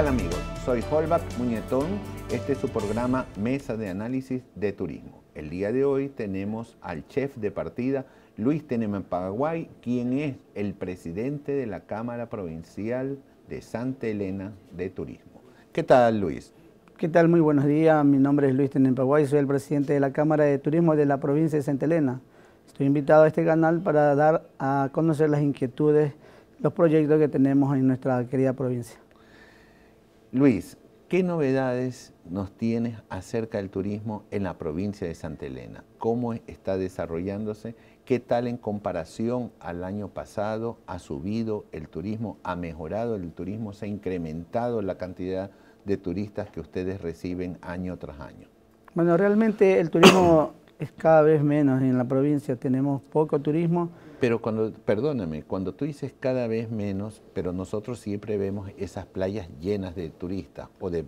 Hola amigos? Soy Holbach Muñetón. Este es su programa Mesa de Análisis de Turismo. El día de hoy tenemos al chef de partida, Luis Teneman Paraguay, quien es el presidente de la Cámara Provincial de Santa Elena de Turismo. ¿Qué tal, Luis? ¿Qué tal? Muy buenos días. Mi nombre es Luis Teneman Paraguay, soy el presidente de la Cámara de Turismo de la provincia de Santa Elena. Estoy invitado a este canal para dar a conocer las inquietudes, los proyectos que tenemos en nuestra querida provincia. Luis, ¿qué novedades nos tienes acerca del turismo en la provincia de Santa Elena? ¿Cómo está desarrollándose? ¿Qué tal en comparación al año pasado? ¿Ha subido el turismo? ¿Ha mejorado el turismo? ¿Se ha incrementado la cantidad de turistas que ustedes reciben año tras año? Bueno, realmente el turismo es cada vez menos en la provincia. Tenemos poco turismo. Pero cuando, perdóname, cuando tú dices cada vez menos, pero nosotros siempre vemos esas playas llenas de turistas o de,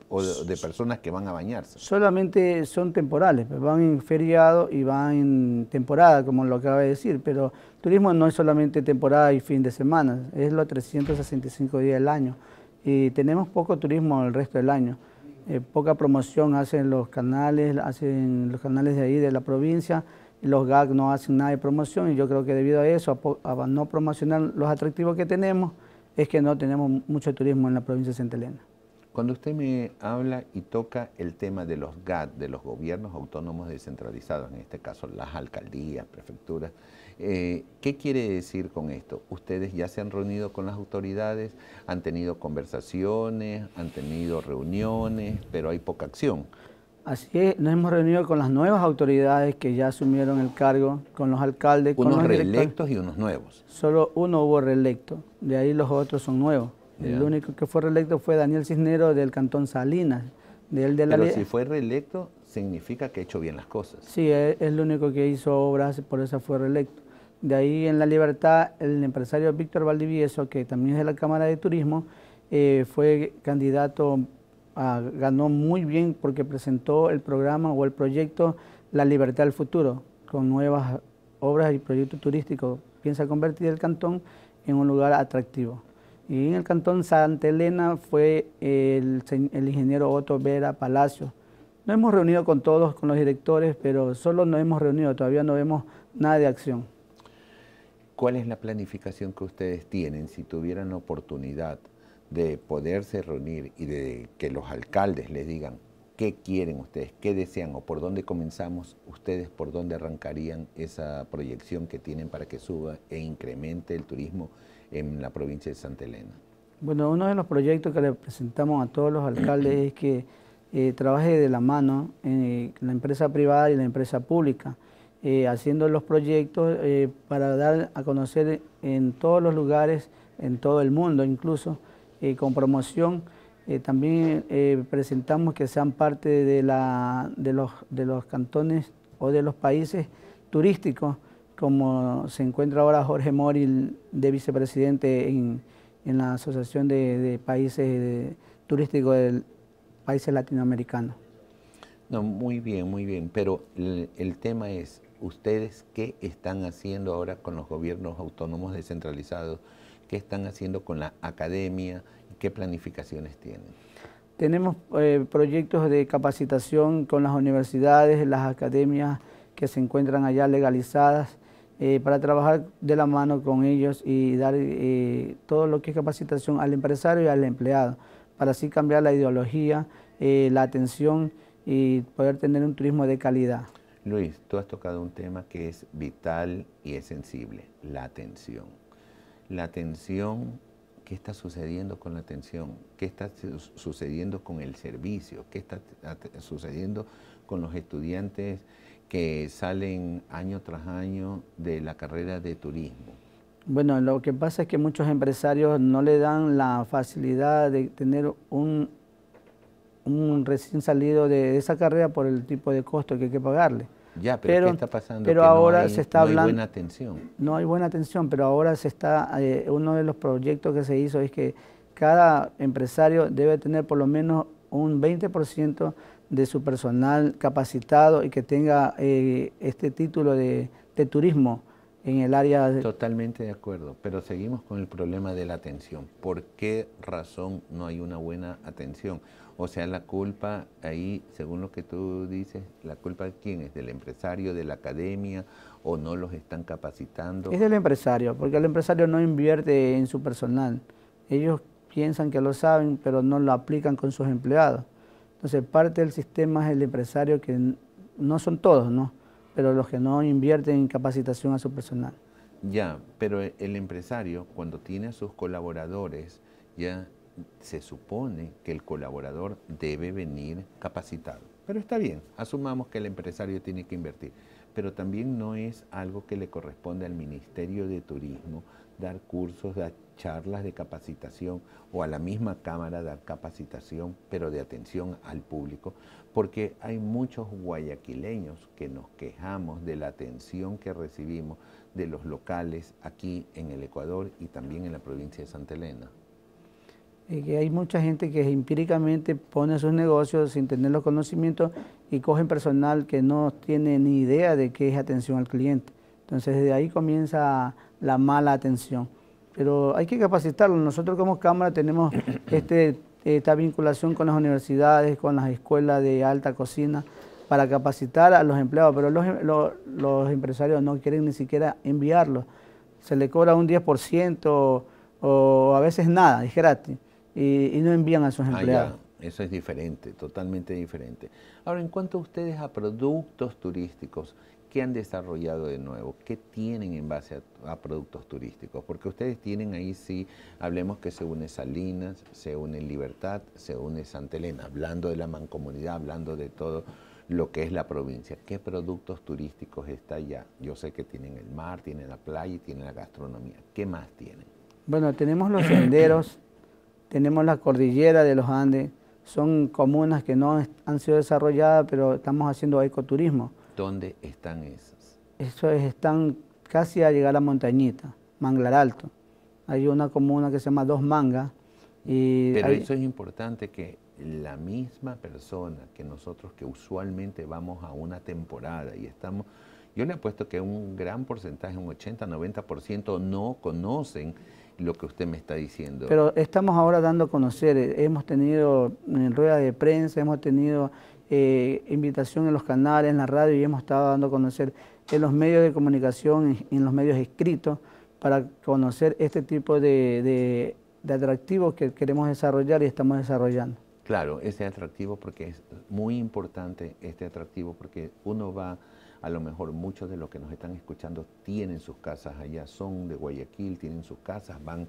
personas que van a bañarse. Solamente son temporales, pues, van en feriado y van en temporada, como lo acaba de decir, pero turismo no es solamente temporada y fin de semana, es los 365 días del año. Y tenemos poco turismo el resto del año. Eh, poca promoción hacen los canales, hacen los canales de ahí de la provincia los GAC no hacen nada de promoción y yo creo que debido a eso, a, no promocionar los atractivos que tenemos, es que no tenemos mucho turismo en la provincia de Santa Elena. Cuando usted me habla y toca el tema de los GAT, de los gobiernos autónomos descentralizados, en este caso las alcaldías, prefecturas, eh, ¿qué quiere decir con esto? ¿Ustedes ya se han reunido con las autoridades? ¿Han tenido conversaciones? ¿Han tenido reuniones? Pero hay poca acción. Así es, nos hemos reunido con las nuevas autoridades que ya asumieron el cargo, con los alcaldes. Unos con los reelectos y unos nuevos. Solo uno hubo reelecto, de ahí los otros son nuevos. El único que fue reelecto fue Daniel Cisnero del Cantón Salinas. de él de la Pero si fue reelecto, significa que ha hecho bien las cosas. Sí, e, es, el único que hizo obras, por eso fue reelecto. De ahí en La Libertad, el empresario Víctor Valdivieso, que también es de la Cámara de Turismo, eh, fue candidato Ah, ganó muy bien porque presentó el programa o el proyecto La Libertad del Futuro, con nuevas obras y proyectos turísticos. Piensa convertir el cantón en un lugar atractivo. Y en el cantón Santa Elena fue el, ingeniero Otto Vera Palacio. No hemos reunido con todos, con los directores, pero solo nos hemos reunido, todavía no vemos nada de acción. ¿Cuál es la planificación que ustedes tienen si tuvieran oportunidad de poderse reunir y de que los alcaldes les digan qué quieren ustedes, qué desean o por dónde comenzamos, ustedes por dónde arrancarían esa proyección que tienen para que suba e incremente el turismo en la provincia de Santa Elena. Bueno, uno de los proyectos que le presentamos a todos los alcaldes es que eh, trabaje de la mano en eh, la empresa privada y la empresa pública, eh, haciendo los proyectos para dar a conocer en todos los lugares, en todo el mundo incluso, eh, con promoción. Eh, también eh, presentamos que sean parte de, la, de, los, de los cantones o de los países turísticos, como se encuentra ahora Jorge Moril de vicepresidente en, la Asociación de, Países Turísticos de Países Latinoamericanos. No, muy bien, muy bien, pero el tema es, ¿ustedes qué están haciendo ahora con los gobiernos autónomos descentralizados? qué están haciendo con la academia y qué planificaciones tienen. Tenemos eh, proyectos de capacitación con las universidades, las academias que se encuentran allá legalizadas, eh, para trabajar de la mano con ellos y dar eh, todo lo que es capacitación al empresario y al empleado, para así cambiar la ideología, la atención y poder tener un turismo de calidad. Luis, tú has tocado un tema que es vital y es sensible, la atención la atención, qué está sucediendo con la atención, qué está sucediendo con el servicio, qué está sucediendo con los estudiantes que salen año tras año de la carrera de turismo. Bueno, lo que pasa es que muchos empresarios no le dan la facilidad de tener un, un recién salido de esa carrera por el tipo de costo que hay que pagarle. Ya, pero, ¿qué está pasando? Pero ahora no hay, se está hablando. buena atención. No hay buena atención, pero ahora se está. Eh, uno de los proyectos que se hizo es que cada empresario debe tener por lo menos un 20% de su personal capacitado y que tenga eh, este título de, de turismo en el área. Totalmente de acuerdo, pero seguimos con el problema de la atención. ¿Por qué razón no hay una buena atención? O sea, la culpa ahí, según lo que tú dices, ¿la culpa de quién es? ¿Del empresario, de la academia o no los están capacitando? Es del empresario, porque el empresario no invierte en su personal. Ellos piensan que lo saben, pero no lo aplican con sus empleados. Entonces, parte del sistema es el empresario que no son todos, ¿no? Pero los que no invierten en capacitación a su personal. Ya, pero el empresario, cuando tiene a sus colaboradores, ya se supone que el colaborador debe venir capacitado. Pero está bien, asumamos que el empresario tiene que invertir. Pero también no es algo que le corresponde al Ministerio de Turismo dar cursos, dar charlas de capacitación o a la misma Cámara dar capacitación, pero de atención al público, porque hay muchos guayaquileños que nos quejamos de la atención que recibimos de los locales aquí en el Ecuador y también en la provincia de Santa Elena. Eh, que hay mucha gente que empíricamente pone sus negocios sin tener los conocimientos y cogen personal que no tiene ni idea de qué es atención al cliente. Entonces de ahí comienza la mala atención. Pero hay que capacitarlo. Nosotros como Cámara tenemos este, esta vinculación con las universidades, con las escuelas de alta cocina, para capacitar a los empleados, pero los, los empresarios no quieren ni siquiera enviarlos. Se le cobra un 10% o a veces nada, es gratis y, no envían a sus ah, empleados. Eso es diferente, totalmente diferente. Ahora, en cuanto a ustedes a productos turísticos, ¿qué han desarrollado de nuevo? ¿Qué tienen en base a, productos turísticos? Porque ustedes tienen ahí sí, hablemos que se une Salinas, se une Libertad, se une Santa Elena, hablando de la mancomunidad, hablando de todo lo que es la provincia. ¿Qué productos turísticos está allá? Yo sé que tienen el mar, tienen la playa y tienen la gastronomía. ¿Qué más tienen? Bueno, tenemos los senderos tenemos la cordillera de los Andes, son comunas que no han sido desarrolladas, pero estamos haciendo ecoturismo. ¿Dónde están esas? Eso es, están casi a llegar a Montañita, Manglar Alto. Hay una comuna que se llama Dos Mangas. pero eso es importante que la misma persona que nosotros que usualmente vamos a una temporada y estamos, yo le puesto que un gran porcentaje, un 80, 90% no conocen lo que usted me está diciendo. Pero estamos ahora dando a conocer, eh, hemos tenido en rueda de prensa, hemos tenido eh, invitación en los canales, en la radio y hemos estado dando a conocer en los medios de comunicación, en, en los medios escritos, para conocer este tipo de, de, de atractivos que queremos desarrollar y estamos desarrollando. Claro, ese atractivo porque es muy importante, este atractivo porque uno va a lo mejor muchos de los que nos están escuchando tienen sus casas allá, son de Guayaquil, tienen sus casas, van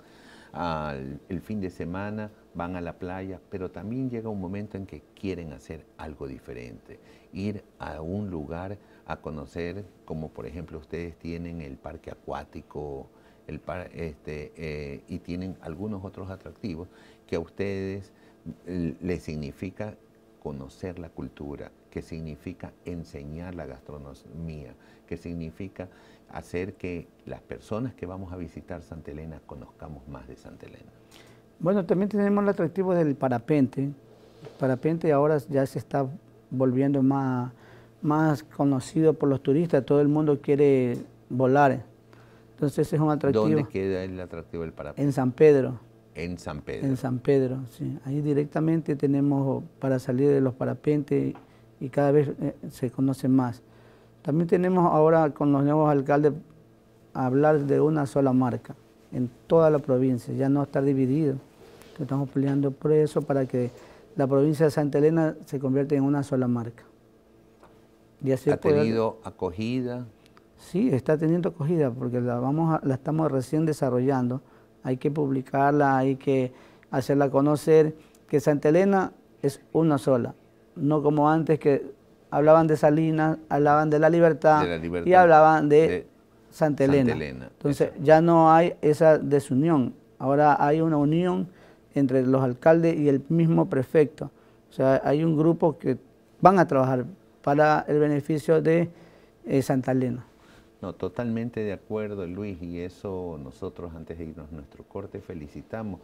al el fin de semana, van a la playa, pero también llega un momento en que quieren hacer algo diferente, ir a un lugar a conocer, como por ejemplo ustedes tienen el parque acuático, el este, eh, y tienen algunos otros atractivos que a ustedes mm, les significa conocer la cultura, que significa enseñar la gastronomía, que significa hacer que las personas que vamos a visitar Santa Elena conozcamos más de Santa Elena. Bueno, también tenemos el atractivo del parapente. El parapente ahora ya se está volviendo más, más conocido por los turistas, todo el mundo quiere volar. Entonces es un atractivo. ¿Dónde queda el atractivo del parapente? En San Pedro. En San Pedro. En San Pedro, sí. Ahí directamente tenemos para salir de los parapentes y cada vez eh, se conoce más. También tenemos ahora con los nuevos alcaldes hablar de una sola marca en toda la provincia, ya no estar dividido. estamos peleando por eso para que la provincia de Santa Elena se convierta en una sola marca. Y ¿Ha tenido acogida? Sí, está teniendo acogida porque la, vamos la estamos recién desarrollando. Hay que publicarla, hay que hacerla conocer, que Santa Elena es una sola no como antes que hablaban de Salinas, hablaban de la libertad, y hablaban de, Santa, Elena. Entonces ya no hay esa desunión, ahora hay una unión entre los alcaldes y el mismo prefecto. O sea, hay un grupo que van a trabajar para el beneficio de eh, Santa Elena. No, totalmente de acuerdo, Luis, y eso nosotros antes de irnos a nuestro corte felicitamos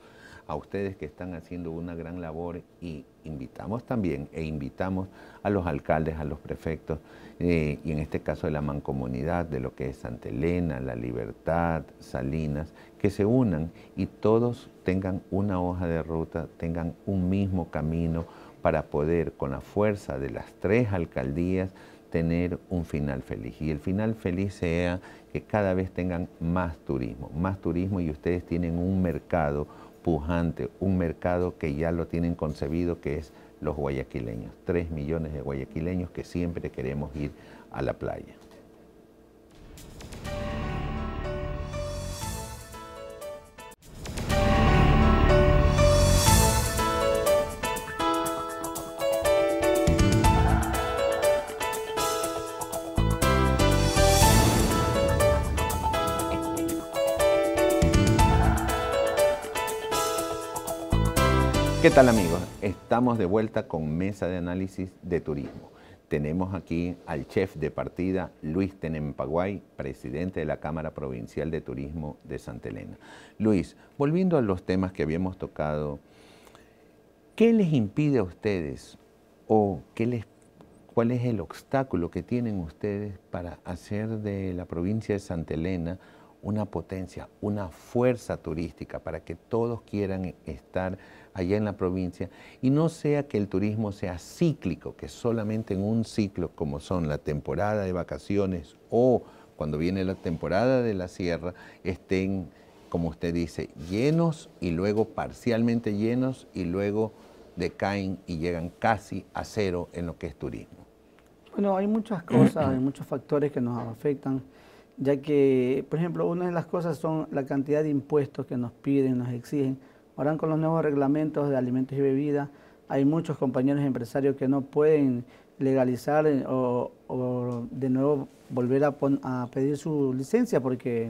a ustedes que están haciendo una gran labor y invitamos también e invitamos a los alcaldes, a los prefectos eh, y en este caso de la mancomunidad, de lo que es Santa Elena, La Libertad, Salinas, que se unan y todos tengan una hoja de ruta, tengan un mismo camino para poder con la fuerza de las tres alcaldías tener un final feliz. Y el final feliz sea que cada vez tengan más turismo, más turismo y ustedes tienen un mercado, un mercado que ya lo tienen concebido, que es los guayaquileños, 3 millones de guayaquileños que siempre queremos ir a la playa. ¿Qué tal amigos? Estamos de vuelta con Mesa de Análisis de Turismo. Tenemos aquí al chef de partida, Luis Tenempaguay, presidente de la Cámara Provincial de Turismo de Santa Elena. Luis, volviendo a los temas que habíamos tocado, ¿qué les impide a ustedes o qué les, cuál es el obstáculo que tienen ustedes para hacer de la provincia de Santa Elena una potencia, una fuerza turística para que todos quieran estar allá en la provincia y no sea que el turismo sea cíclico, que solamente en un ciclo como son la temporada de vacaciones o cuando viene la temporada de la sierra estén, como usted dice, llenos y luego parcialmente llenos y luego decaen y llegan casi a cero en lo que es turismo. Bueno, hay muchas cosas, hay muchos factores que nos afectan ya que, por ejemplo, una de las cosas son la cantidad de impuestos que nos piden, nos exigen. Ahora con los nuevos reglamentos de alimentos y bebidas, hay muchos compañeros empresarios que no pueden legalizar eh, o, de nuevo volver a, pedir su licencia porque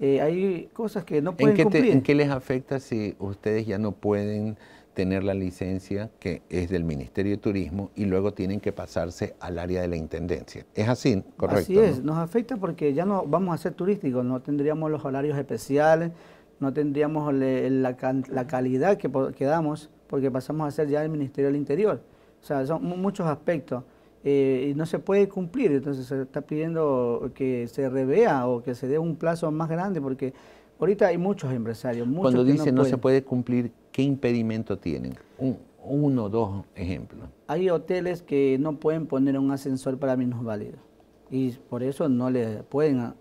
eh, hay cosas que no pueden ¿En ¿En qué les afecta si ustedes ya no pueden tener la licencia que es del Ministerio de Turismo y luego tienen que pasarse al área de la Intendencia. ¿Es así, correcto? Así es, nos afecta porque ya no vamos a ser turísticos, no tendríamos los horarios especiales, no tendríamos la, calidad que, damos porque pasamos a ser ya el Ministerio del Interior. O sea, son muchos aspectos eh, y no se puede cumplir, entonces se está pidiendo que se revea o que se dé un plazo más grande porque ahorita hay muchos empresarios. Cuando dicen no se puede cumplir, ¿Qué impedimento tienen? Un, uno o dos ejemplos. Hay hoteles que no pueden poner un ascensor para minusválidos y por eso no le pueden ah,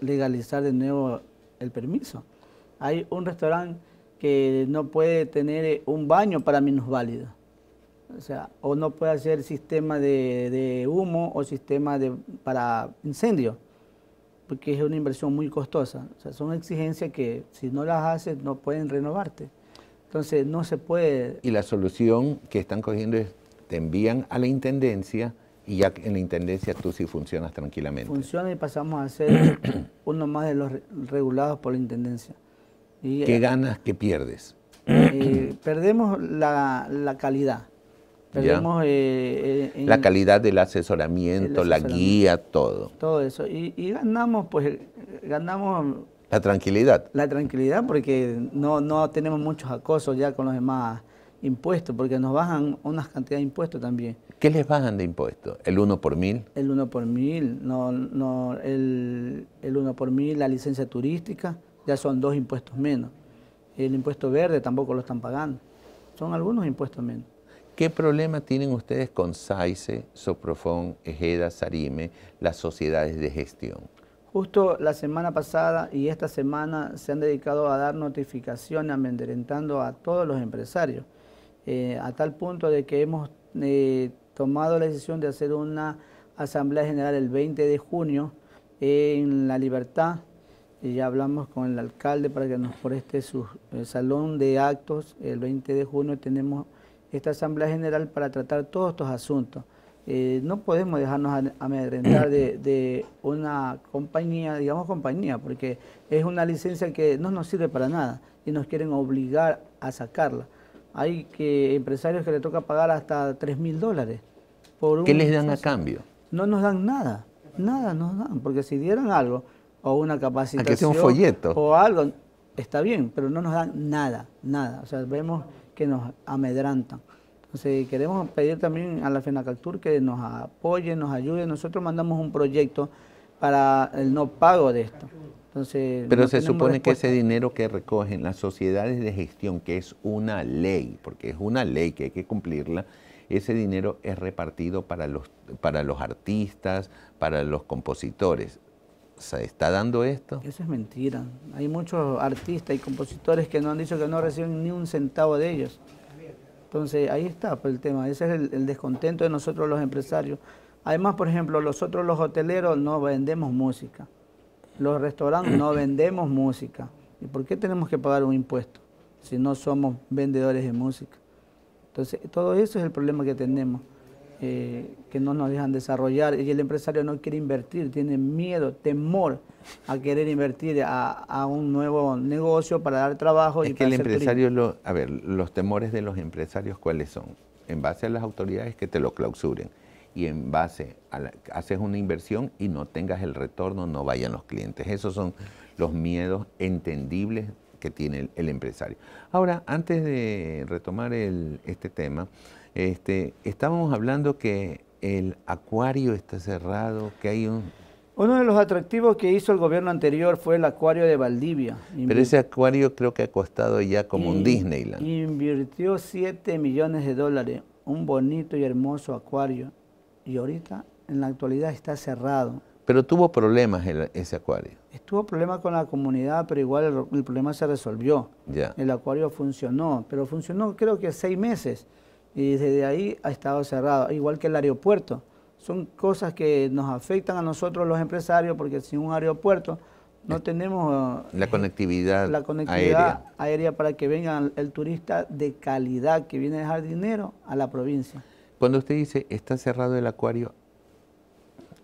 legalizar de nuevo el permiso. Hay un restaurante que no puede tener eh, un baño para minusválidos. O sea, o no puede hacer sistema de, humo o sistema para incendio, porque es una inversión muy costosa. O sea, son exigencias que si no las haces no pueden renovarte. Entonces no se puede... Y la solución que están cogiendo es, te envían a la Intendencia y ya en la Intendencia tú sí funcionas tranquilamente. Funciona y pasamos a ser uno más de los regulados por la Intendencia. ¿Qué eh, ganas, qué pierdes? Eh, perdemos la, calidad. Perdemos eh, la calidad del asesoramiento, la guía, todo. Todo eso. y ganamos, pues, ganamos la tranquilidad. La tranquilidad porque no, no tenemos muchos acosos ya con los demás impuestos, porque nos bajan unas cantidades de impuestos también. ¿Qué les bajan de impuestos? ¿El 1 por mil? El 1 por mil, no, no, el, el por mil, la licencia turística, ya son dos impuestos menos. El impuesto verde tampoco lo están pagando. Son algunos impuestos menos. ¿Qué problema tienen ustedes con SAICE, Soprofón, Ejeda, Sarime, las sociedades de gestión? Justo la semana pasada y esta semana se han dedicado a dar notificaciones, amedrentando a todos los empresarios, eh, a tal punto de que hemos eh, tomado la decisión de hacer una asamblea general el 20 de junio en La Libertad. Y ya hablamos con el alcalde para que nos preste su eh, salón de actos. El 20 de junio tenemos esta asamblea general para tratar todos estos asuntos. Eh, no podemos dejarnos amedrentar de, una compañía, digamos compañía, porque es una licencia que no nos sirve para nada y nos quieren obligar a sacarla. Hay que empresarios que le toca pagar hasta 3 mil dólares. ¿Qué les dan a cambio? No nos dan nada, nada nos dan, porque si dieran algo o una capacitación que un folleto? o algo, está bien, pero no nos dan nada, nada. O sea, vemos que nos amedrantan. Entonces queremos pedir también a la FENACACTUR que nos apoye, nos ayude. Nosotros mandamos un proyecto para el no pago de esto. Entonces, Pero se supone que ese dinero que recogen las sociedades de gestión, que es una ley, porque es una ley que hay que cumplirla, ese dinero es repartido para los, para los artistas, para los compositores. ¿Se está dando esto? Eso es mentira. Hay muchos artistas y compositores que nos han dicho que no reciben ni un centavo de ellos. Entonces ahí está pues, el tema, ese es el, el, descontento de nosotros los empresarios. Además, por ejemplo, nosotros los hoteleros no vendemos música, los restaurantes no vendemos música. ¿Y por qué tenemos que pagar un impuesto si no somos vendedores de música? Entonces, todo eso es el problema que tenemos. Eh, que no nos dejan desarrollar y el empresario no quiere invertir, tiene miedo, temor a querer invertir a, un nuevo negocio para dar trabajo. y que el empresario, a ver, los temores de los empresarios, ¿cuáles son? En base a las autoridades que te lo clausuren y en base a la, haces una inversión y no tengas el retorno, no vayan los clientes. Esos son los miedos entendibles que tiene el, empresario. Ahora, antes de retomar este tema, este, estábamos hablando que el acuario está cerrado, que hay un... Uno de los atractivos que hizo el gobierno anterior fue el acuario de Valdivia. Pero ese acuario creo que ha costado ya como un Disneyland. Invirtió 7 millones de dólares, un bonito y hermoso acuario. Y ahorita, en la actualidad, está cerrado. Pero tuvo problemas el, ese acuario. Estuvo problemas con la comunidad, pero igual el, problema se resolvió. Ya. El acuario funcionó, pero funcionó creo que seis meses y desde ahí ha estado cerrado, igual que el aeropuerto. Son cosas que nos afectan a nosotros los empresarios porque sin un aeropuerto no eh, tenemos eh, la conectividad, la conectividad aérea. aérea para que venga el turista de calidad que viene a dejar dinero a la provincia. Cuando usted dice está cerrado el acuario,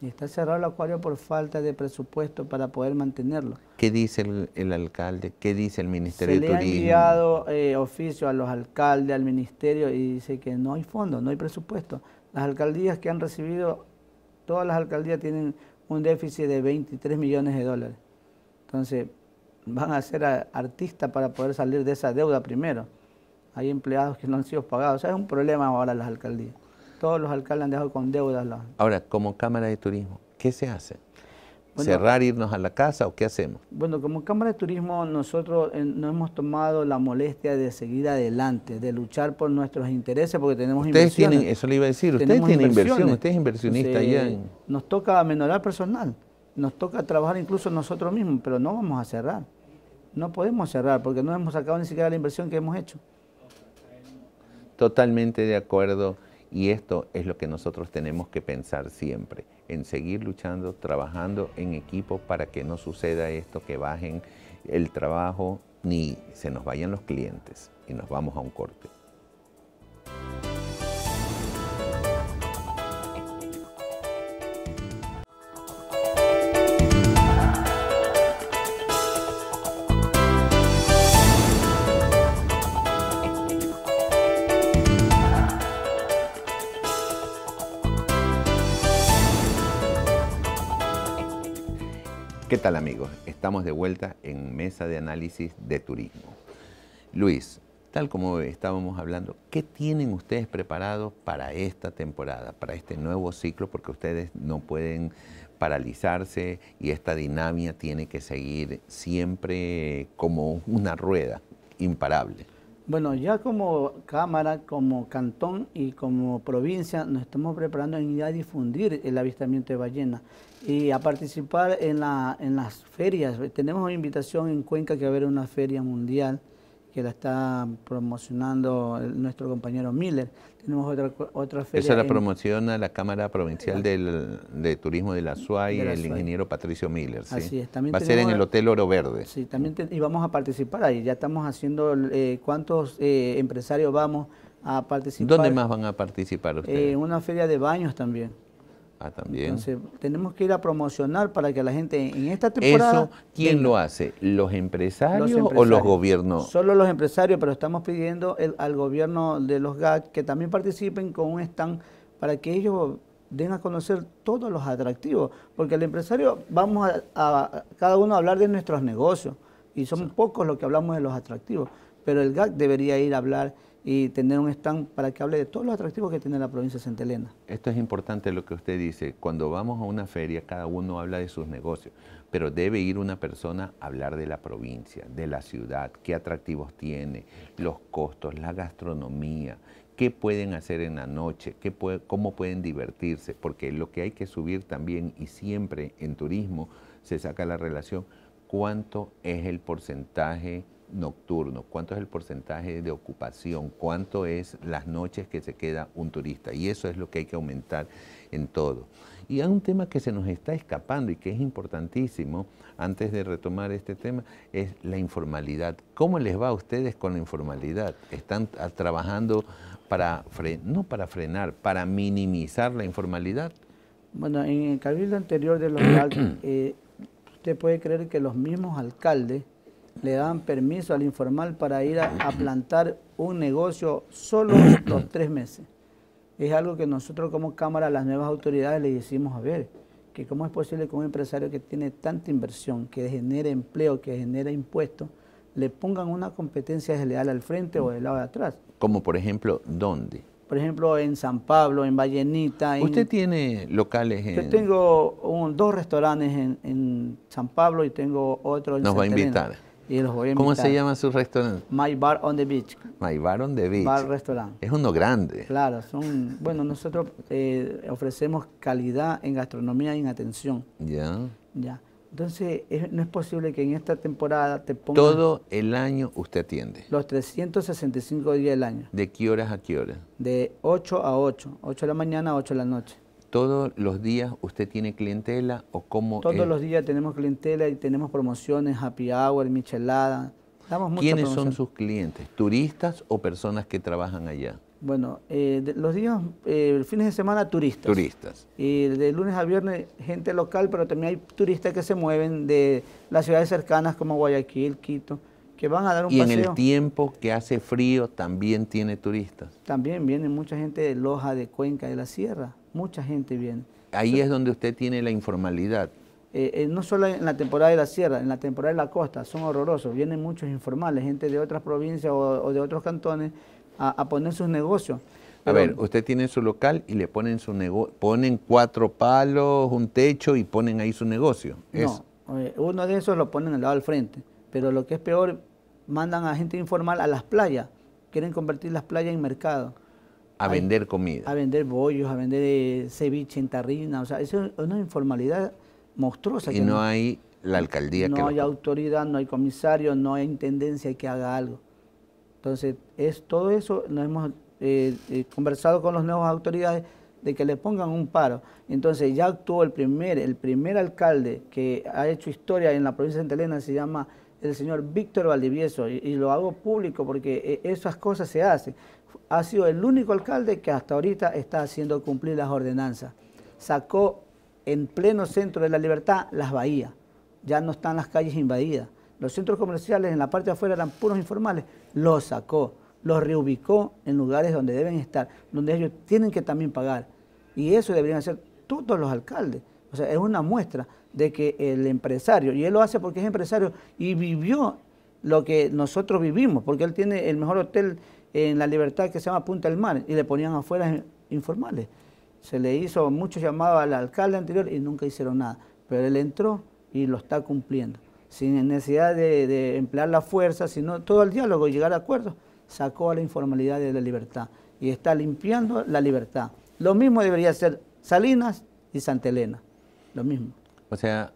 y está cerrado el acuario por falta de presupuesto para poder mantenerlo. ¿Qué dice el, alcalde? ¿Qué dice el Ministerio de Turismo? Le ha enviado eh, oficio a los alcaldes, al ministerio, y dice que no hay fondos, no hay presupuesto. Las alcaldías que han recibido, todas las alcaldías tienen un déficit de 23 millones de dólares. Entonces, van a ser artistas para poder salir de esa deuda primero. Hay empleados que no han sido pagados. O sea, es un problema ahora las alcaldías todos los alcaldes han dejado con deudas. Ahora, como Cámara de Turismo, ¿qué se hace? ¿Cerrar, irnos a la casa o qué hacemos? Bueno, como Cámara de Turismo nosotros eh, no hemos tomado la molestia de seguir adelante, de luchar por nuestros intereses porque tenemos ustedes Tienen, eso le iba a decir, ustedes tienen inversión, usted es inversionista. Nos toca amenorar personal, nos toca trabajar incluso nosotros mismos, pero no vamos a cerrar. No podemos cerrar porque no hemos sacado ni siquiera la inversión que hemos hecho. Totalmente de acuerdo. Y esto es lo que nosotros tenemos que pensar siempre, en seguir luchando, trabajando en equipo para que no suceda esto, que bajen el trabajo ni se nos vayan los clientes y nos vamos a un corte. tal amigos? Estamos de vuelta en Mesa de Análisis de Turismo. Luis, tal como estábamos hablando, ¿qué tienen ustedes preparado para esta temporada, para este nuevo ciclo? Porque ustedes no pueden paralizarse y esta dinámica tiene que seguir siempre como una rueda imparable. Bueno, ya como Cámara, como Cantón y como provincia nos estamos preparando en ir a difundir el avistamiento de ballena y a participar en, la, en las ferias. Tenemos una invitación en Cuenca que va a haber una feria mundial que la está promocionando nuestro compañero Miller. Tenemos otra, otra feria. Esa la promociona la Cámara Provincial del, de Turismo de la SUAI, y el ingeniero Patricio Miller. Va a ser en el Hotel Oro Verde. Sí, también y vamos a participar ahí. Ya estamos haciendo eh, cuántos eh, empresarios vamos a participar. ¿Dónde más van a participar ustedes? En eh, una feria de baños también. Ah, también. Entonces, tenemos que ir a promocionar para que la gente en esta temporada... quién lo hace? ¿Los empresarios, o los gobiernos? Solo los empresarios, pero estamos pidiendo al gobierno de los GAC que también participen con un stand para que ellos den a conocer todos los atractivos. Porque el empresario, vamos a, cada uno a hablar de nuestros negocios y son pocos los que hablamos de los atractivos, pero el GAC debería ir a hablar y tener un stand para que hable de todos los atractivos que tiene la provincia de Santa Elena. Esto es importante lo que usted dice. Cuando vamos a una feria, cada uno habla de sus negocios, pero debe ir una persona a hablar de la provincia, de la ciudad, qué atractivos tiene, los costos, la gastronomía, qué pueden hacer en la noche, cómo pueden divertirse, porque lo que hay que subir también y siempre en turismo se saca la relación, cuánto es el porcentaje nocturno, cuánto es el porcentaje de ocupación, cuánto es las noches que se queda un turista. Y eso es lo que hay que aumentar en todo. Y hay un tema que se nos está escapando y que es importantísimo, antes de retomar este tema, es la informalidad. ¿Cómo les va a ustedes con la informalidad? ¿Están ah, trabajando para, no para frenar, para minimizar la informalidad? Bueno, en el cabildo anterior de los eh, usted puede creer que los mismos alcaldes le daban permiso al informal para ir a, plantar un negocio solo los tres meses. Es algo que nosotros como Cámara, las nuevas autoridades le decimos, a ver, que cómo es posible que un empresario que tiene tanta inversión, que genere empleo, que genera impuestos, le pongan una competencia desleal al frente o del lado de atrás. Como por ejemplo, ¿dónde? Por ejemplo, en San Pablo, en Vallenita. ¿Usted tiene locales en...? Yo tengo dos restaurantes en, San Pablo y tengo otro en Nos va a invitar. ¿Cómo se llama su restaurante? My Bar on the Beach. My Bar on the Beach. Restaurant. Es uno grande. Claro, son, bueno, nosotros eh, ofrecemos calidad en gastronomía y en atención. Ya. Ya. Entonces, no es posible que en esta temporada te ponga. Todo el año usted atiende. Los 365 días del año. ¿De qué horas a qué horas? De 8 a 8. 8 de la mañana a 8 de la noche. ¿Todos los días usted tiene clientela o cómo? Todos los días tenemos clientela y tenemos promociones, happy hour, michelada. ¿Quiénes son sus clientes? ¿Turistas o personas que trabajan allá? Bueno, eh, los días, eh, fines de semana, turistas. Turistas. Y de lunes a viernes, gente local, pero también hay turistas que se mueven de las ciudades cercanas como Guayaquil, Quito van a dar y en el tiempo que hace frío también tiene turistas. También viene mucha gente de Loja, de Cuenca, de la Sierra. Mucha gente viene. Ahí es donde usted tiene la informalidad. Eh, eh, no solo en la temporada de la sierra, en la temporada de la costa, son horrorosos. Vienen muchos informales, gente de otras provincias o, de otros cantones a, poner sus negocios. a ver, usted tiene su local y le ponen su negocio, ponen cuatro palos, un techo y ponen ahí su negocio. No, eh, uno de esos lo ponen al lado del frente pero lo que es peor, mandan a gente informal a las playas, quieren convertir las playas en mercado. A vender comida. A vender bollos, a vender eh, ceviche en tarrina, o sea, eso es una informalidad monstruosa. Y no, hay la alcaldía no que... No hay autoridad, no hay comisario, no hay intendencia que haga algo. Entonces, es, todo eso nos hemos eh, eh, conversado con las nuevas autoridades de que le pongan un paro. Entonces ya actuó el primer, el primer alcalde que ha hecho historia en la provincia de Santa Elena, se llama el señor Víctor Valdivieso, y, lo hago público porque eh, esas cosas se hacen, ha sido el único alcalde que hasta ahorita está haciendo cumplir las ordenanzas. Sacó en pleno centro de la libertad las bahías, ya no están las calles invadidas. Los centros comerciales en la parte de afuera eran puros informales, los sacó, los reubicó en lugares donde deben estar, donde ellos tienen que también pagar. Y eso deberían hacer todos los alcaldes es una muestra de que el empresario, y él lo hace porque es empresario y vivió lo que nosotros vivimos, porque él tiene el mejor hotel en La Libertad que se llama Punta del Mar, y le ponían afuera informales. Se le hizo muchos llamados al alcalde anterior y nunca hicieron nada, pero él entró y lo está cumpliendo, sin necesidad de, emplear la fuerza, sino todo el diálogo y llegar a acuerdos, sacó a la informalidad de la libertad y está limpiando la libertad. Lo mismo debería ser Salinas y Santa Elena lo mismo. O sea,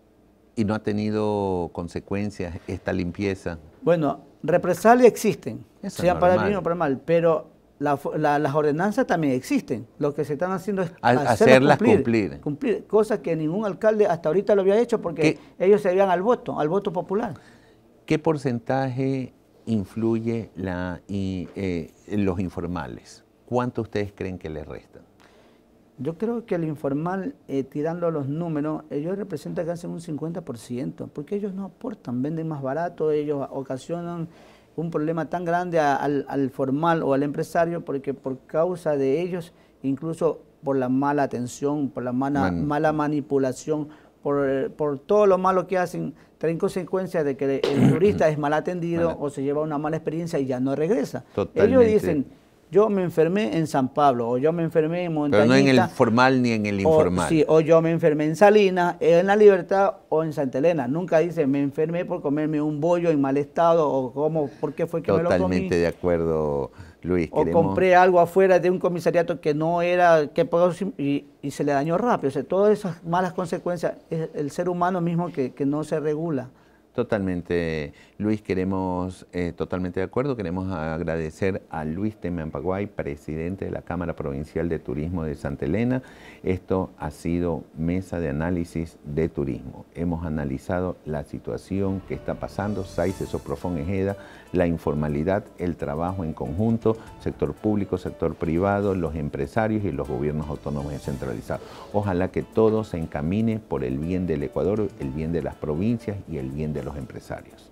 ¿y no ha tenido consecuencias esta limpieza? Bueno, represalias existen, sea para bien o para mal, pero las ordenanzas también existen. Lo que se están haciendo es hacerlas cumplir, cumplir. cosas que ningún alcalde hasta ahorita lo había hecho porque ellos se habían al voto, al voto popular. ¿Qué porcentaje influye la, y, eh, los informales? ¿Cuánto ustedes creen que les restan? Yo creo que el informal, eh, tirando los números, ellos representan casi un 50%, porque ellos no aportan, venden más barato, ellos ocasionan un problema tan grande al, formal o al empresario, porque por causa de ellos, incluso por la mala atención, por la mala, mala manipulación, por, todo lo malo que hacen, traen consecuencias de que el turista es mal atendido o se lleva una mala experiencia y ya no regresa. Totalmente. Ellos dicen, yo me enfermé en San Pablo, o yo me enfermé en Montañita. Pero no en el formal ni en el informal. sí, o yo me enfermé en Salinas, en La Libertad o en Santa Elena. Nunca dice, me enfermé por comerme un bollo en mal estado, o cómo, por qué fue que me lo comí. Totalmente de acuerdo, Luis. O compré algo afuera de un comisariato que no era, que y, y se le dañó rápido. O sea, todas esas malas consecuencias, es el ser humano mismo que, que no se regula. Totalmente, Luis, queremos, eh, totalmente de acuerdo, queremos agradecer a Luis Temampaguay, presidente de la Cámara Provincial de Turismo de Santa Elena. Esto ha sido mesa de análisis de turismo. Hemos analizado la situación que está pasando, Saiz, Soprofón, Ejeda, la informalidad, el trabajo en conjunto, sector público, sector privado, los empresarios y los gobiernos autónomos descentralizados. Ojalá que todo se encamine por el bien del Ecuador, el bien de las provincias y el bien de los empresarios.